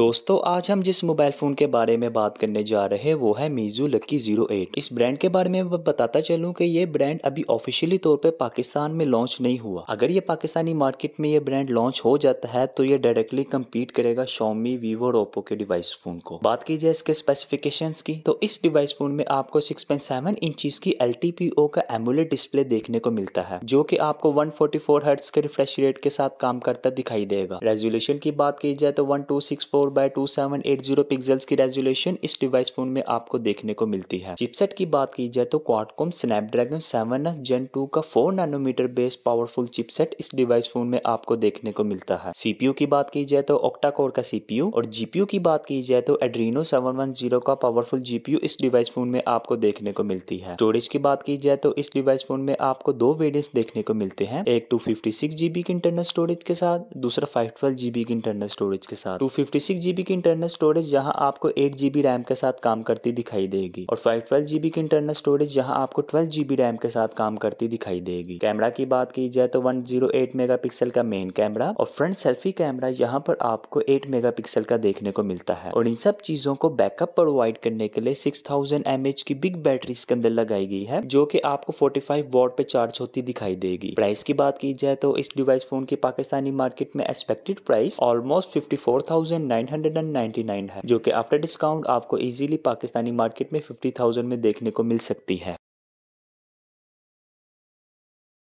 दोस्तों आज हम जिस मोबाइल फ़ोन के बारे में बात करने जा रहे हैं वो है मीजू लकी जीरो एट इस ब्रांड के बारे में बताता चलूं कि ये ब्रांड अभी ऑफिशियली तौर पे पाकिस्तान में लॉन्च नहीं हुआ अगर ये पाकिस्तानी मार्केट में ये ब्रांड लॉन्च हो जाता है तो ये डायरेक्टली कम्पीट करेगा शोमी वीवो और ओप्पो के डिवाइस फोन को बात की जाए इसके स्पेसिफिकेशन की तो इस डिवाइस फोन में आपको सिक्स पॉइंट सेवन की एल का एमुलेट डिस्प्ले देखने को मिलता है जो की आपको वन फोर्टी फोर के रिफ्रेश रेट के साथ काम करता दिखाई देगा रेजोल्यूशन की बात की जाए तो one two six four four two seven eight zero pixels की रेजोल्यूशन इस डिवाइस फोन में आपको देखने को मिलती है चिपसेट की बात की जाए तो snap Snapdragon seven gen two का four nanometer base powerful chipset इस डिवाइस फोन में आपको देखने को मिलता है सीपीयू की बात की जाए तो ऑक्टा कोर का सीपीयू और जीपीयू की बात की जाए तो एड्रीनो सेवन वन जीरो का पावरफुल जीपीयू इस डिवाइस फोन में आपको देखने को मिलती है स्टोरेज की बात की जाए तो इस डिवाइस फोन में आपको दो वेरियंट देखने को मिलते हैं एक टू फिफ्टी सिक्स जीबी की इंटरनल स्टोरेज के साथ दूसरा फाइव ट्वेल्व जीबी की इंटरनल स्टोरेज के साथ two fifty six six G की इंटरनल स्टोरेज जहां आपको एट जी रैम के साथ काम करती दिखाई देगी और फाइव ट्वेल्व जी की इंटरनल स्टोरेज जहां आपको ट्वेल्व जी रैम के साथ काम करती दिखाई देगी कैमरा की बात की जाए तो one zero eight megapixel का मेन कैमरा और फ्रंट सेल्फी कैमरा यहाँ पर आपको एट मेगा पिक्सल का देखने को मिलता है और इन सब चीजों को बैकअप प्रोवाइड करने के लिए सिक्स थाउजेंड एम एच की बिग बैटरी इसके अंदर लगाई गई है जो की आपको फोर्टी फाइव पे चार्ज होती दिखाई देगी प्राइस की बात की जाए तो इस डिवाइस फोन की पाकिस्तानी मार्केट में expected price almost fifty four thousand nine 999 है जो कि आफ्टर डिस्काउंट आपको इजीली पाकिस्तानी मार्केट में 50,000 में देखने को मिल सकती है